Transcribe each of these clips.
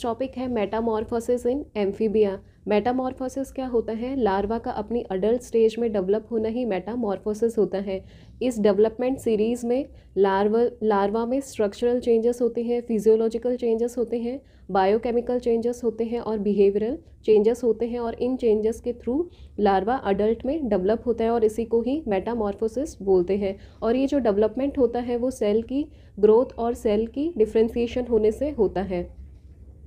next topic है metamorphosis in amphibia metamorphosis क्या होता है लार्वा का अपनी अडल्ट स्टेज में डेवलप होना ही मेटामॉर्फोसिस होता है इस डेवलपमेंट सीरीज़ में लार्वा लार्वा में स्ट्रक्चरल चेंजेस होते हैं फिजियोलॉजिकल चेंजेस होते हैं बायोकेमिकल चेंजेस होते हैं और बिहेवियरल चेंजेस होते हैं और इन चेंजेस के थ्रू लार्वा अडल्ट में डेवलप होता है और इसी को ही मेटामॉर्फोसिस बोलते हैं और ये जो डेवलपमेंट होता है वो सेल की ग्रोथ और सेल की डिफ्रेंसीशन होने से होता है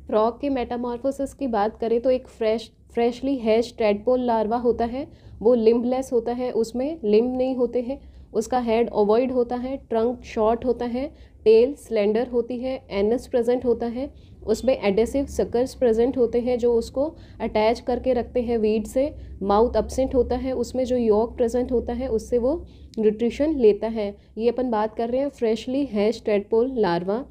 फ्रॉग के मेटामॉर्फोसिस की बात करें तो एक fresh freshly hatched tadpole larva होता है वो लिम्बलेस होता है उसमें लिम्ब नहीं होते हैं उसका हेड ओवॉइड होता है ट्रंक शॉर्ट होता है टेल स्लेंडर होती है एनस प्रेजेंट होता है उसमें एडेसिव सकर्स प्रेजेंट होते हैं जो उसको अटैच करके रखते हैं वीड से माउथ अपसेंट होता है उसमें जो योक प्रेजेंट होता है उससे वो न्यूट्रिशन लेता है ये अपन बात कर रहे हैं फ्रेशली हैश ट्रेडपोल लार्वा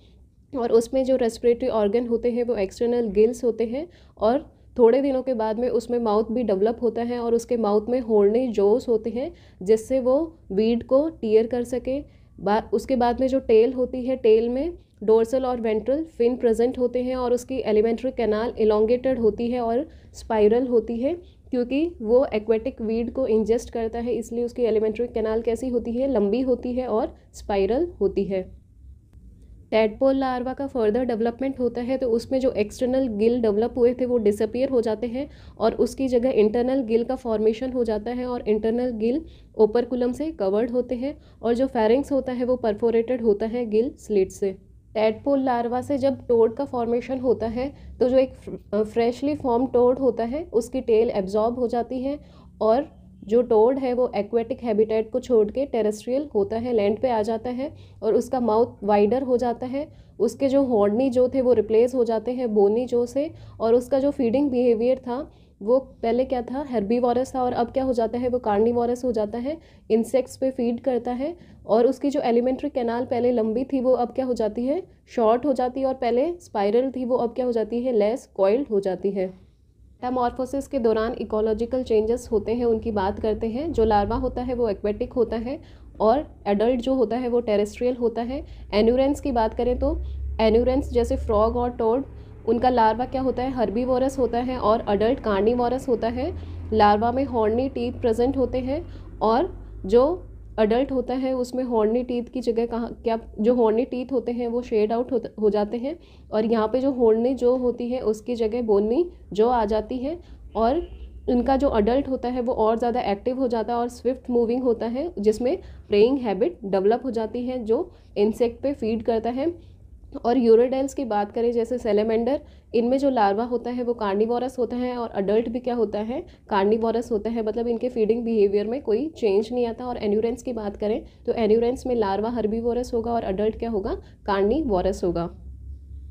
और उसमें जो रेस्पिरेटरी ऑर्गन होते हैं वो एक्सटर्नल गिल्स होते हैं और थोड़े दिनों के बाद में उसमें माउथ भी डेवलप होता है और उसके माउथ में होड़ने जोस होते हैं जिससे वो वीड को टीयर कर सके बा उसके बाद में जो टेल होती है टेल में डोर्सल और वेंट्रल फिन प्रेजेंट होते हैं और उसकी एलिमेंट्री कैनाल एलोंगेटेड होती है और स्पाइरल होती है क्योंकि वो एक्वेटिक वीड को इंजेस्ट करता है इसलिए उसकी एलिमेंट्री कैनाल कैसी होती है लंबी होती है और स्पाइरल होती है टैडपोल लार्वा का फर्दर डेवलपमेंट होता है तो उसमें जो एक्सटर्नल गिल डेवलप हुए थे वो डिसअपियर हो जाते हैं और उसकी जगह इंटरनल गिल का फॉर्मेशन हो जाता है और इंटरनल गिल ओपरकुलम से कवर्ड होते हैं और जो फेरिंग्स होता है वो परफोरेटेड होता है गिल स्लिट से टैडपोल लार्वा से जब टोड का फॉर्मेशन होता है तो जो एक फ्रेशली फॉर्म टोड होता है उसकी टेल एब्जॉर्ब हो जाती है और जो टोड है वो एक्वेटिक हैबिटेट को छोड़ के टेरेस्ट्रियल होता है लैंड पे आ जाता है और उसका माउथ वाइडर हो जाता है उसके जो हॉर्नी जो थे वो रिप्लेस हो जाते हैं बोनी जो से और उसका जो फीडिंग बिहेवियर था वो पहले क्या था वॉरस था और अब क्या हो जाता है वो वॉरस हो जाता है इंसेक्ट्स पे फीड करता है और उसकी जो एलिमेंट्री कैनाल पहले लंबी थी वो अब क्या हो जाती है शॉर्ट हो जाती है और पहले स्पाइरल थी वो अब क्या हो जाती है लेस कॉइल्ड हो जाती है मेटामॉर्फोसिस के दौरान इकोलॉजिकल चेंजेस होते हैं उनकी बात करते हैं जो लार्वा होता है वो एक्वेटिक होता है और एडल्ट जो होता है वो टेरेस्ट्रियल होता है एन्यूरेंस की बात करें तो एन्यूरेंस जैसे फ्रॉग और टोड उनका लार्वा क्या होता है वॉरस होता है और अडल्ट वॉरस होता है लार्वा में हॉर्नी टीथ प्रेजेंट होते हैं और जो अडल्ट होता है उसमें हॉर्नी टीथ की जगह कहाँ क्या जो हॉर्नी टीथ होते हैं वो शेड आउट हो, जाते हैं और यहाँ पे जो हॉर्नी जो होती है उसकी जगह बोनी जो आ जाती है और इनका जो अडल्ट होता है वो और ज़्यादा एक्टिव हो जाता है और स्विफ्ट मूविंग होता है जिसमें प्रेइंग हैबिट डेवलप हो जाती है जो इंसेक्ट पे फीड करता है और यूरोडेल्स की बात करें जैसे सेलेमेंडर इनमें जो लार्वा होता है वो कार्निवोरस होता है और अडल्ट भी क्या होता है कार्निवोरस होता है मतलब इनके फीडिंग बिहेवियर में कोई चेंज नहीं आता और एन्यूरेंस की बात करें तो एन्यूरेंस में लार्वा हर्बीवोरस होगा और अडल्ट क्या होगा कार्निवोरस होगा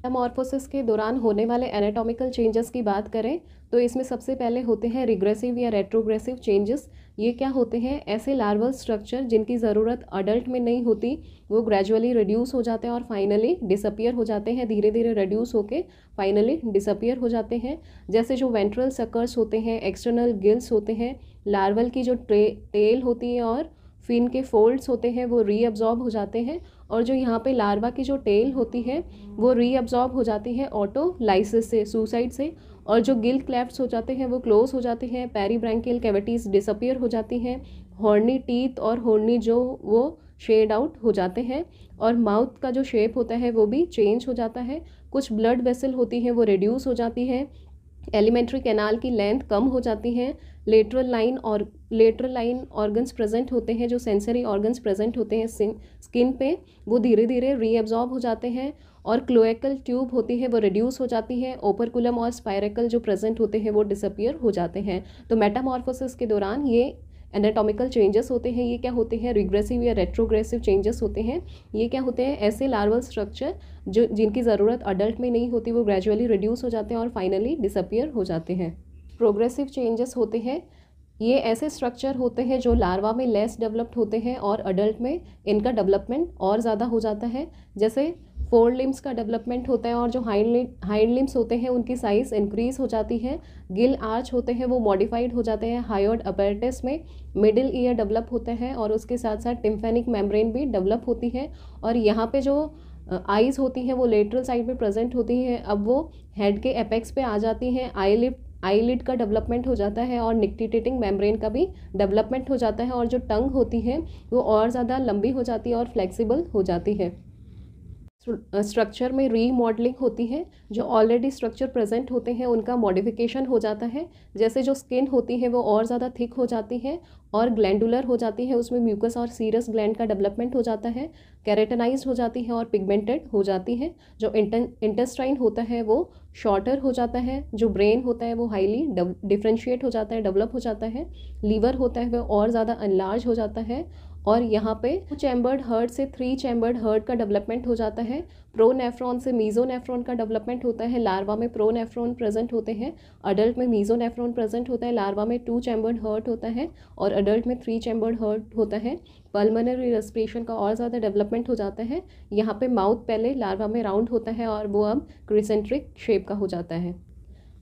मेटामॉर्फोसिस के दौरान होने वाले एनाटॉमिकल चेंजेस की बात करें तो इसमें सबसे पहले होते हैं रिग्रेसिव या रेट्रोग्रेसिव चेंजेस ये क्या होते हैं ऐसे लार्वल स्ट्रक्चर जिनकी ज़रूरत अडल्ट में नहीं होती वो ग्रेजुअली रिड्यूस हो जाते हैं और फाइनली डिसअपियर हो जाते हैं धीरे धीरे रिड्यूस होके फाइनली डिसअपियर हो जाते हैं जैसे जो वेंट्रल सकर्स होते हैं एक्सटर्नल गिल्स होते हैं लार्वल की जो ट्रे टेल होती है और फिन के फोल्ड्स होते हैं वो रीअब्जॉर्ब हो जाते हैं और जो यहाँ पे लार्वा की जो टेल होती है वो रीअब्जॉर्ब हो जाती है ऑटो लाइसिस से सुसाइड से और जो गिल क्लैफ्ट हो जाते हैं वो क्लोज हो जाते हैं पेरीब्रैंकियल कैविटीज़ डिसअपियर हो जाती हैं हॉर्नी टीथ और हॉर्नी जो वो शेड आउट हो जाते हैं और माउथ का जो शेप होता है वो भी चेंज हो जाता है कुछ ब्लड वेसल होती हैं वो रिड्यूस हो जाती है एलिमेंट्री कैनाल की लेंथ कम हो जाती है लेटरल लाइन और लेटरल लाइन ऑर्गन्स प्रेजेंट होते हैं जो सेंसरी ऑर्गन्स प्रेजेंट होते हैं स्किन पे वो धीरे धीरे रीअब्जॉर्ब हो जाते हैं और क्लोएकल ट्यूब होती है वो रिड्यूस हो जाती है ओपरकुलम और स्पायरेकल जो प्रेजेंट होते हैं वो डिसअपियर हो जाते हैं तो मेटामॉर्फोसिस के दौरान ये एनाटॉमिकल चेंजेस होते हैं ये क्या होते हैं रिग्रेसिव या रेट्रोग्रेसिव चेंजेस होते हैं ये क्या होते हैं ऐसे लार्वल स्ट्रक्चर जो जिनकी ज़रूरत अडल्ट में नहीं होती वो ग्रेजुअली रिड्यूस हो जाते हैं और फाइनली डिसअपियर हो जाते हैं प्रोग्रेसिव चेंजेस होते हैं ये ऐसे स्ट्रक्चर होते हैं जो लार्वा में लेस डेवलप्ड होते हैं और अडल्ट में इनका डेवलपमेंट और ज़्यादा हो जाता है जैसे फोर लिम्स का डेवलपमेंट होता है और जो हाइंड हाइंड लिम्स होते हैं उनकी साइज़ इंक्रीज़ हो जाती है गिल आर्च होते हैं वो मॉडिफाइड हो जाते हैं हायर्ड अपेरटिस में मिडिल ईयर डेवलप होता है और उसके साथ साथ टिम्फेनिक मेम्ब्रेन भी डेवलप होती है और यहाँ पे जो आईज़ होती हैं वो लेटरल साइड में प्रेजेंट होती हैं अब वो हेड के एपेक्स पे आ जाती हैं आई लिप आईलिड का डेवलपमेंट हो जाता है और निकटिटेटिंग मेम्ब्रेन का भी डेवलपमेंट हो जाता है और जो टंग होती है वो और ज़्यादा लंबी हो जाती है और फ्लेक्सिबल हो जाती है स्ट्रक्चर में रीमॉडलिंग होती है जो ऑलरेडी स्ट्रक्चर प्रेजेंट होते हैं उनका मॉडिफिकेशन हो जाता है जैसे जो स्किन होती है वो और ज़्यादा थिक हो जाती है और ग्लैंडुलर हो जाती है उसमें म्यूकस और सीरस ग्लैंड का डेवलपमेंट हो जाता है कैरेटनाइज हो जाती है और पिगमेंटेड हो जाती है जो इंटेस्टाइन होता है वो शॉर्टर हो जाता है जो ब्रेन होता है वो हाईली डिफ्रेंशिएट हो जाता है डेवलप हो जाता है लीवर होता है वह और ज़्यादा अनलार्ज हो जाता है और यहाँ पे टू चैम्बर्ड हर्ट से थ्री चैम्बर्ड हर्ट का डेवलपमेंट हो जाता है प्रो नेफ्रॉन से मीजो नेफ्रॉन का डेवलपमेंट होता है लार्वा में प्रो नेफ्रॉन प्रेजेंट होते हैं अडल्ट में मीजो नेफ्रॉन प्रेजेंट होता है लार्वा में टू चैम्बर्ड हर्ट होता है और अडल्ट में थ्री चैम्बर्ड हर्ट होता है पल्मोनरी रेस्पिरेशन का और ज़्यादा डेवलपमेंट हो जाता है यहाँ पे माउथ पहले लार्वा में राउंड होता है और वो अब क्रिसेंट्रिक शेप का हो जाता है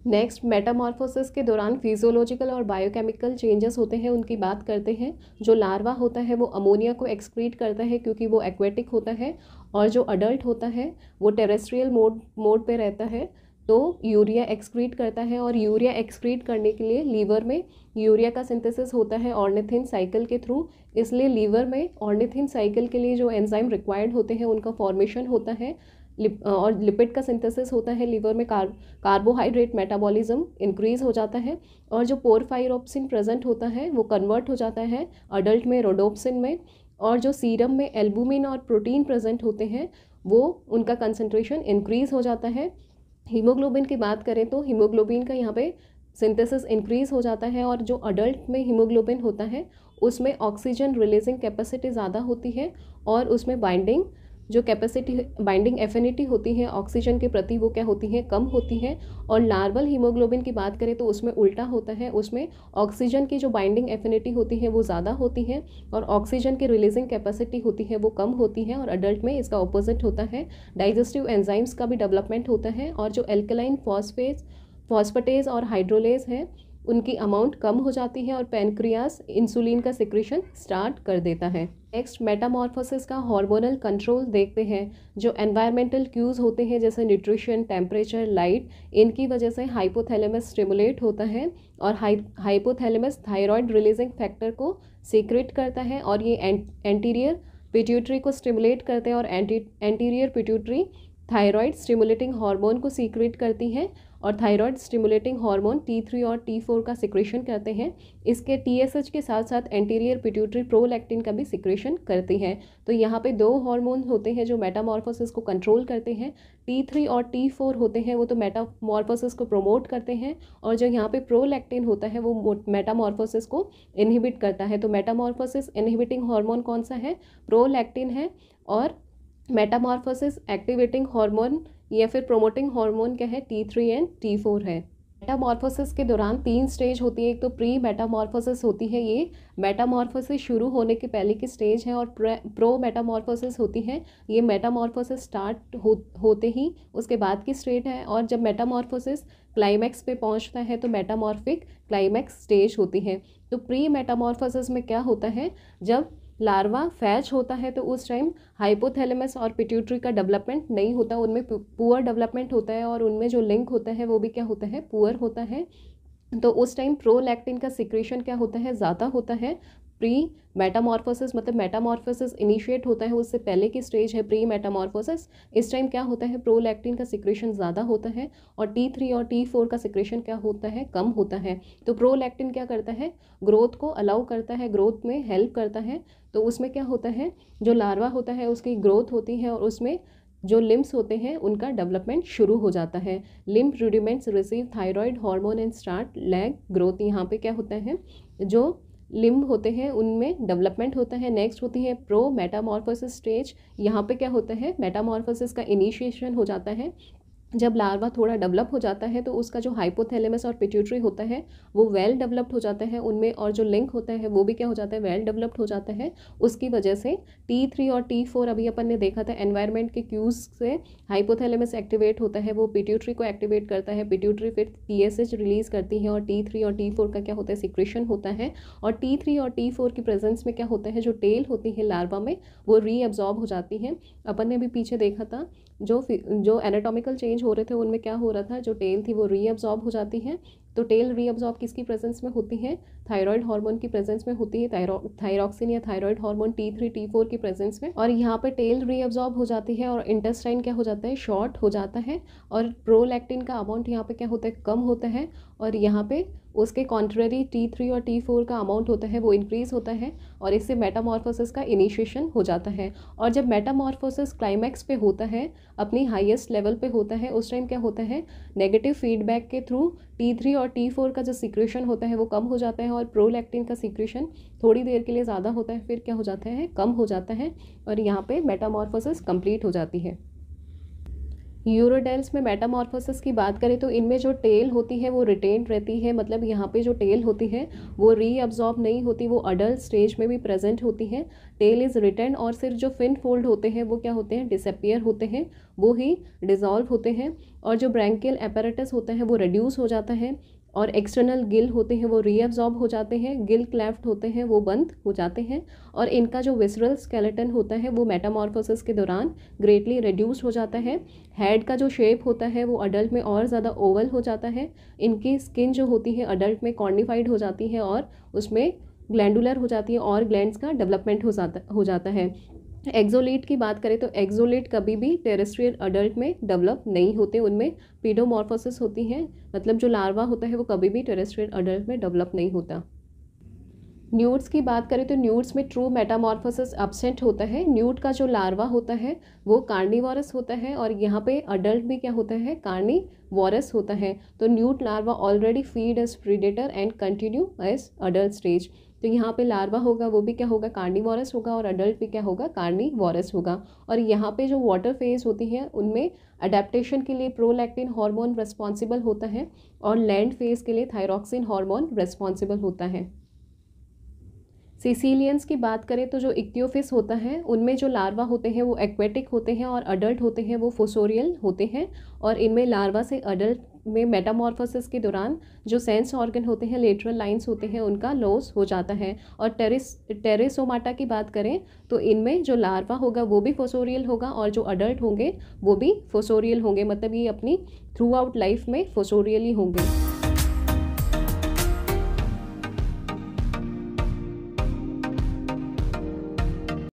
नेक्स्ट मेटामॉर्फोसिस के दौरान फिजियोलॉजिकल और बायोकेमिकल चेंजेस होते हैं उनकी बात करते हैं जो लार्वा होता है वो अमोनिया को एक्सक्रीट करता है क्योंकि वो एक्वेटिक होता है और जो अडल्ट होता है वो टेरेस्ट्रियल मोड मोड पे रहता है तो यूरिया एक्सक्रीट करता है और यूरिया एक्सक्रीट करने के लिए लीवर में यूरिया का सिंथेसिस होता है ऑर्निथिन साइकिल के थ्रू इसलिए लीवर में ऑर्निथिन साइकिल के लिए जो एंजाइम रिक्वायर्ड होते हैं उनका फॉर्मेशन होता है लिप, और लिपिड का सिंथेसिस होता है लीवर में कार कार्बोहाइड्रेट मेटाबॉलिज्म इंक्रीज़ हो जाता है और जो पोरफायरोप्सिन प्रेजेंट होता है वो कन्वर्ट हो जाता है अडल्ट में रोडोप्सिन में और जो सीरम में एल्बुमिन और प्रोटीन प्रेजेंट होते हैं वो उनका कंसनट्रेशन इंक्रीज़ हो जाता है हीमोग्लोबिन की बात करें तो हीमोग्लोबिन का यहाँ पे सिंथेसिस इंक्रीज़ हो जाता है और जो अडल्ट में हीमोग्लोबिन होता है उसमें ऑक्सीजन रिलीजिंग कैपेसिटी ज़्यादा होती है और उसमें बाइंडिंग जो कैपेसिटी बाइंडिंग एफिनिटी होती है ऑक्सीजन के प्रति वो क्या होती है कम होती है और लार्वल हीमोग्लोबिन की बात करें तो उसमें उल्टा होता है उसमें ऑक्सीजन की जो बाइंडिंग एफिनिटी होती है वो ज़्यादा होती है और ऑक्सीजन की रिलीजिंग कैपेसिटी होती है वो कम होती है और अडल्ट में इसका ऑपोजिट होता है डाइजेस्टिव एंजाइम्स का भी डेवलपमेंट होता है और जो एल्कलाइन फॉस्फेट फॉस्फटेज और हाइड्रोलेज है उनकी अमाउंट कम हो जाती है और पेनक्रियास इंसुलिन का सिक्रेशन स्टार्ट कर देता है नेक्स्ट मेटामॉर्फोसिस का हार्मोनल कंट्रोल देखते हैं जो एनवायरमेंटल क्यूज़ होते हैं जैसे न्यूट्रिशन टेम्परेचर लाइट इनकी वजह से हाइपोथैलेमस स्टिमुलेट होता है और हाइपोथैलेमस थायराइड रिलीजिंग फैक्टर को सीक्रेट करता है और ये एंटीरियर पिट्यूटरी को स्टिमुलेट करते हैं और anti anterior pituitary thyroid stimulating hormone को सीक्रेट करती है और thyroid stimulating hormone T three और टी फोर का सिक्रेशन करते हैं इसके टी एस एच के साथ साथ एंटीरियर पिट्यूटरी प्रोलैक्टिन का भी सिक्रेशन करते हैं तो यहाँ पे दो हार्मोन होते हैं जो मेटामॉर्फोसिस को कंट्रोल करते हैं टी थ्री और टी फोर होते हैं वो तो मेटामॉर्फोसिस को प्रोमोट करते हैं और जो यहाँ पे प्रोलैक्टिन होता है वो मेटामॉर्फोसिस को इनहिबिट करता है तो मेटामॉर्फोसिस इनहिबिटिंग हार्मोन कौन सा है प्रोलैक्टिन है और मेटामॉर्फोसिस एक्टिवेटिंग हार्मोन या फिर प्रोमोटिंग हार्मोन क्या है T three and T four है मेटामॉर्फोसिस के दौरान तीन स्टेज होती है एक तो प्री मेटामॉर्फोसिस होती है ये मेटामॉर्फोसिस शुरू होने के पहले की स्टेज है और प्रो मेटामॉर्फोसिस होती है ये मेटामॉर्फोसिस स्टार्ट हो होते ही उसके बाद की स्टेज है और जब मेटामॉर्फोसिस क्लाइमैक्स पे पहुंचता है तो मेटामॉर्फिक क्लाइमैक्स स्टेज होती है तो प्री मेटामॉर्फोसिस में क्या होता है जब लार्वा फैच होता है तो उस टाइम हाइपोथैलेमस और पिट्यूटरी का डेवलपमेंट नहीं होता उनमें पुअर डेवलपमेंट होता है और उनमें जो लिंक होता है वो भी क्या होता है पुअर होता है तो उस टाइम प्रोलैक्टिन का सिक्रेशन क्या होता है ज़्यादा होता है प्री मेटामॉर्फोसिस मतलब मेटामॉर्फोसिस इनिशिएट होता है उससे पहले की स्टेज है प्री मेटामॉर्फोसिस इस टाइम क्या होता है प्रोलैक्टिन का सिक्रेशन ज़्यादा होता है और टी थ्री और टी फोर का सिक्रेशन क्या होता है कम होता है तो प्रोलैक्टिन क्या करता है ग्रोथ को अलाउ करता है ग्रोथ में हेल्प करता है तो उसमें क्या होता है जो लार्वा होता है उसकी ग्रोथ होती है और उसमें जो लिम्स होते हैं उनका डेवलपमेंट शुरू हो जाता है limb rudiments receive thyroid hormone and start lag growth यहाँ पे क्या होता है जो लिम्ब होते हैं उनमें डेवलपमेंट होता है नेक्स्ट होती है प्रो मेटामॉर्फोसिस स्टेज यहाँ पे क्या होता है मेटामॉर्फोसिस का इनिशिएशन हो जाता है जब लार्वा थोड़ा डेवलप हो जाता है तो उसका जो हाइपोथैलेमस और पिट्यूटरी होता है वो वेल डेवलप्ड हो जाता है उनमें और जो लिंक होता है वो भी क्या हो जाता है वेल डेवलप्ड हो जाता है उसकी वजह से टी थ्री और टी फोर अभी अपन ने देखा था एनवायरनमेंट के क्यूज से हाइपोथैलेमस एक्टिवेट होता है वो पिट्यूटरी को एक्टिवेट करता है पिट्यूटरी फिर टी एस एच रिलीज़ करती है और टी थ्री और टी फोर का क्या होता है सिक्रेशन होता है और टी थ्री और टी फोर की प्रेजेंस में क्या होता है जो टेल होती है लार्वा में वो रीअब्जॉर्ब हो जाती है अपन ने भी पीछे देखा था जो जो एनाटोमिकल चेंज चेंज हो रहे थे उनमें क्या हो रहा था जो टेन थी वो रीअब्जॉर्ब हो जाती है तो टेल रीअब्जॉर्ब किसकी प्रेजेंस में होती है थायराइड हार्मोन की प्रेजेंस में होती है थायरॉक्सिन या thyroid hormone T three T four की प्रेजेंस में और यहाँ पर टेल रीअब्जॉर्ब हो जाती है और इंटेस्टाइन क्या हो जाता है शॉर्ट हो जाता है और प्रोलैक्टिन का अमाउंट यहाँ पर क्या होता है कम होता है और यहाँ पर उसके कॉन्ट्ररी टी थ्री और टी फोर का अमाउंट होता है वो इंक्रीज़ होता है और इससे मेटामॉर्फोसिस का इनिशिएशन हो जाता है और जब मेटामॉर्फोसिस क्लाइमैक्स पे होता है अपनी हाईएस्ट लेवल पे होता है उस टाइम क्या होता है नेगेटिव फीडबैक के थ्रू टी थ्री और टी फोर का जो सिक्रेशन होता है वो कम हो जाता है और प्रोलैक्टिन का सिक्रेशन थोड़ी देर के लिए ज़्यादा होता है फिर क्या हो जाता है कम हो जाता है और यहाँ पे मेटामॉर्फोसिस कंप्लीट हो जाती है यूरोडेल्स में मेटामॉर्फोसिस की बात करें तो इनमें जो टेल होती है वो रिटेन रहती है मतलब यहाँ पे जो टेल होती है वो रीअब्जॉर्ब नहीं होती वो अडल्ट स्टेज में भी प्रेजेंट होती है टेल इज़ रिटर्न और सिर्फ जो फिन फोल्ड होते हैं वो क्या होते हैं डिसपियर होते हैं वो ही डिज़ोल्व होते हैं और जो ब्रैंकियल एपेरेटस होता है वो रिड्यूस हो जाता है और एक्सटर्नल गिल होते हैं वो रीअब्जॉर्ब हो जाते हैं गिल क्लेफ्ट होते हैं वो बंद हो जाते हैं और इनका जो विसरल स्केलेटन होता है वो मेटामॉर्फोसिस के दौरान ग्रेटली रिड्यूस हो जाता है हेड का जो शेप होता है वो अडल्ट में और ज़्यादा ओवल हो जाता है इनकी स्किन जो होती है अडल्ट में कॉर्निफाइड हो जाती है और उसमें ग्लैंडुलर हो जाती है और ग्लैंड्स का डेवलपमेंट हो जाता हो जाता है एक्जोलेट की बात करें तो एक्जोलेट कभी भी टेरेस्ट्रियल अडल्ट में डेवलप नहीं होते उनमें पीडोमॉर्फोसिस होती है मतलब जो लार्वा होता है वो कभी भी टेरेस्ट्रियल अडल्ट में डेवलप नहीं होता न्यूट्स की बात करें तो न्यूट्स में ट्रू मेटामॉर्फोसिस एबसेंट होता है न्यूट का जो लार्वा होता है वो कार्निवोरस होता है और यहाँ पे अडल्ट भी क्या होता है कार्नी होता है तो newt larva already feed as predator and continue as adult stage तो यहाँ पे लार्वा होगा वो भी क्या होगा कार्निवोरस होगा और अडल्ट भी क्या होगा कार्निवोरस होगा और यहाँ पे जो वाटर फेज होती है उनमें अडेप्टेशन के लिए प्रोलैक्टिन हार्मोन रेस्पॉन्सिबल होता है और लैंड फेज के लिए थायरॉक्सिन हार्मोन रेस्पॉन्सिबल होता है सीसीलियंस की बात करें तो जो इक्टियोफिस होता है उनमें जो लार्वा होते हैं वो एक्वेटिक होते हैं और अडल्ट होते हैं वो फोसोरियल होते हैं और इनमें लार्वा से अडल्ट में मेटामॉर्फोसिस के दौरान जो सेंस ऑर्गन होते हैं लेटरल लाइंस होते हैं उनका लॉस हो जाता है और टेरिस टेरेसोमाटा की बात करें तो इनमें जो लार्वा होगा वो भी फोसोरियल होगा और जो अडल्ट होंगे वो भी फोसोरियल होंगे मतलब ये अपनी थ्रू आउट लाइफ में फोसोरियल ही होंगे